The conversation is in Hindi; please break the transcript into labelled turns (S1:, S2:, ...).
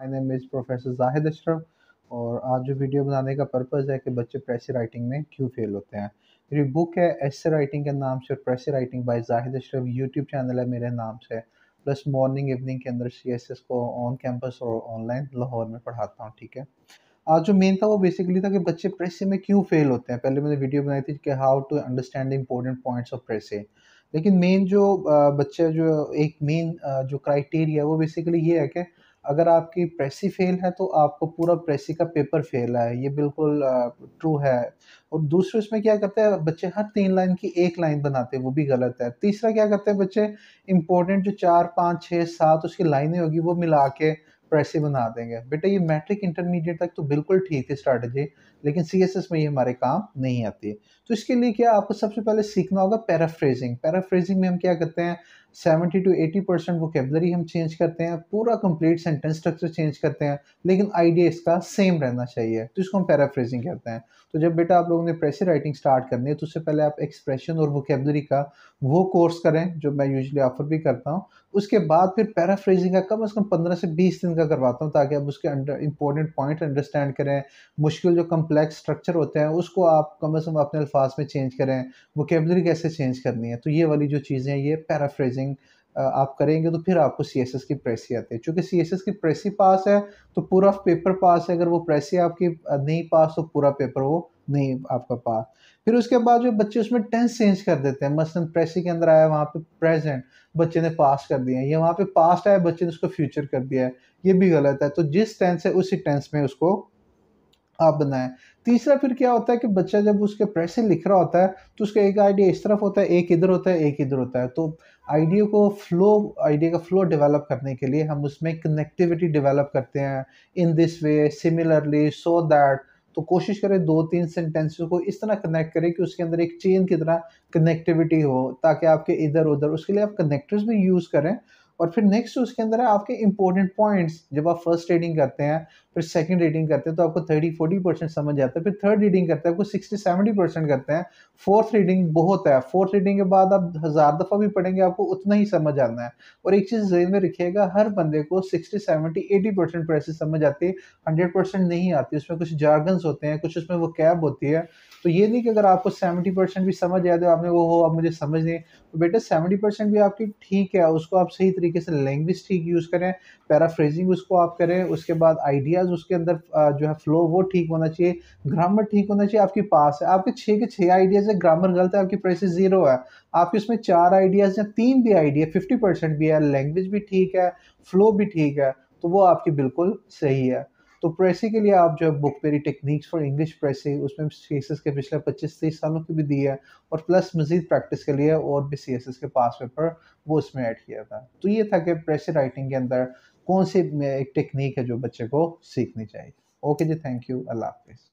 S1: my name is professor Zahid Ashraf और आज जो वीडियो बनाने का पर्पज़ है कि बच्चे प्रेशर राइटिंग में क्यों फेल होते हैं मेरी बुक है एस राइटिंग के नाम से और precis writing by Zahid Ashraf YouTube channel है मेरे नाम से प्लस मॉर्निंग इवनिंग के अंदर सी एस एस को ऑन कैंपस और ऑनलाइन लाहौर में पढ़ाता हूँ ठीक है आज जो मेन था वो बेसिकली था कि बच्चे प्रेसे में क्यों फेल होते हैं पहले मैंने वीडियो बनाई थी कि how to understand important points of precis लेकिन मेन जो बच्चे जो एक मेन जो क्राइटेरिया है वो बेसिकली ये है कि अगर आपकी प्रेसी फेल है तो आपको पूरा प्रेसी का पेपर फेल है ये बिल्कुल ट्रू है और दूसरे उसमें क्या करते हैं बच्चे हर तीन लाइन की एक लाइन बनाते हैं वो भी गलत है तीसरा क्या करते हैं बच्चे इंपॉर्टेंट जो चार पाँच छः सात उसकी लाइनें होगी वो मिला के पैसे बना देंगे बेटा ये मैट्रिक इंटरमीडिएट तक तो बिल्कुल ठीक थी स्ट्रैटेजी लेकिन सी में ये हमारे काम नहीं आती है तो इसके लिए क्या आपको सबसे पहले सीखना होगा पैराफ्रेजिंग पैराफ्रेजिंग में हम क्या करते हैं seventy to eighty percent vocabulary हम चेंज करते हैं पूरा कंप्लीट सेंटेंस स्ट्रक्चर चेंज करते हैं लेकिन आइडिया इसका सेम रहना चाहिए तो इसको हम पैराफ्रेजिंग कहते हैं तो जब बेटा आप लोगों ने प्रेशर राइटिंग स्टार्ट करनी है तो उससे पहले आप एक्सप्रेशन और वोकेबलरी का वो कोर्स करें जो मैं यूजली ऑफर भी करता हूँ उसके बाद फिर पैराफ्रेजिंग का कम अज़ कम पंद्रह से बीस दिन का करवाता हूँ ताकि आप उसके अंडर इंपॉर्टेंट पॉइंट अंडरस्टैंड करें मुश्किल जो कम्प्लेक्स स्ट्रक्चर होते हैं उसको आप कम अज़ कम अपने अल्फाज में चेंज करें वोकेबलरी कैसे चेंज करनी है तो ये वाली जो चीज़ें हैं ये पैराफ्रेजिंग आप करेंगे तो फिर आपको सी एस एस की प्रेसी आती है चूँकि सी एस एस की प्रेसी पास है तो पूरा पेपर पास है अगर वो प्रेसी आपकी नहीं पास तो पूरा पेपर वो नहीं आपका पास फिर उसके बाद जो बच्चे उसमें टेंस चेंज कर देते हैं मसलन प्रेसी के अंदर आया वहाँ पे प्रेजेंट बच्चे ने पास कर दिया या वहाँ पे पास्ट आया बच्चे ने उसको फ्यूचर कर दिया है ये भी गलत है तो जिस टेंस है उसी टेंस में उसको आप बनाए तीसरा फिर क्या होता है कि बच्चा जब उसके से लिख रहा होता है तो उसका एक आइडिया इस तरफ होता है एक इधर होता है एक इधर होता है तो आइडिया को फ्लो आइडिया का फ्लो डेवलप करने के लिए हम उसमें कनेक्टिविटी डेवलप करते हैं in this way similarly so that तो कोशिश करें दो तीन सेंटेंस को इस तरह कनेक्ट करें कि उसके अंदर एक चेन की तरह कनेक्टिविटी हो ताकि आपके इधर उधर उसके लिए आप कनेक्टर्स भी यूज़ करें और फिर नेक्स्ट उसके अंदर है आपके इंपॉर्टेंट पॉइंट्स जब आप फर्स्ट रीडिंग करते हैं फिर सेकंड रीडिंग करते हैं तो आपको थर्टी फोर्टी परसेंट समझ आता है फिर थर्ड रीडिंग करते हैं आपको सिक्सटी सेवेंटी परसेंट करते हैं फोर्थ रीडिंग बहुत है फोर्थ रीडिंग के बाद आप हज़ार दफ़ा भी पढ़ेंगे आपको उतना ही समझ आना है और एक चीज़ जहन में रखिएगा हर बंदे को sixty seventy eighty percent precis समझ आती है हंड्रेड परसेंट नहीं आती उसमें कुछ जार्गन्स होते हैं कुछ उसमें वो कैब होती है तो ये नहीं कि अगर आपको सेवेंटी परसेंट भी समझ आया तो आपने वो हो आप मुझे समझ नहीं तो बेटा सेवेंटी परसेंट भी आपकी ठीक है उसको आप सही तरीके तरीके से ठीक यूज़ करें पैराफ्रेजिंग उसको आप करें उसके बाद आइडियाज़ उसके अंदर जो है फ्लो वो ठीक होना चाहिए ग्रामर ठीक होना चाहिए आपकी पास है आपके छः के छः आइडियाज़ है ग्रामर गलत है आपकी प्राइस ज़ीरो है आपके उसमें चार आइडियाज़ या तीन भी आइडिया फिफ्टी परसेंट भी है लैंग्वेज भी ठीक है फ्लो भी ठीक है तो वो आपकी बिल्कुल सही है तो प्रेसी के लिए आप जो है बुक मेरी टेक्निक्स फॉर इंग्लिश प्रेसी उसमें सी के पिछले पच्चीस तेईस सालों की भी दी है और प्लस मजीद प्रैक्टिस के लिए और भी सी के पास पेपर वो उसमें ऐड किया था तो ये था कि प्रेसी राइटिंग के अंदर कौन सी एक टेक्निक है जो बच्चे को सीखनी चाहिए ओके जी थैंक यू अल्लाह हाफिज़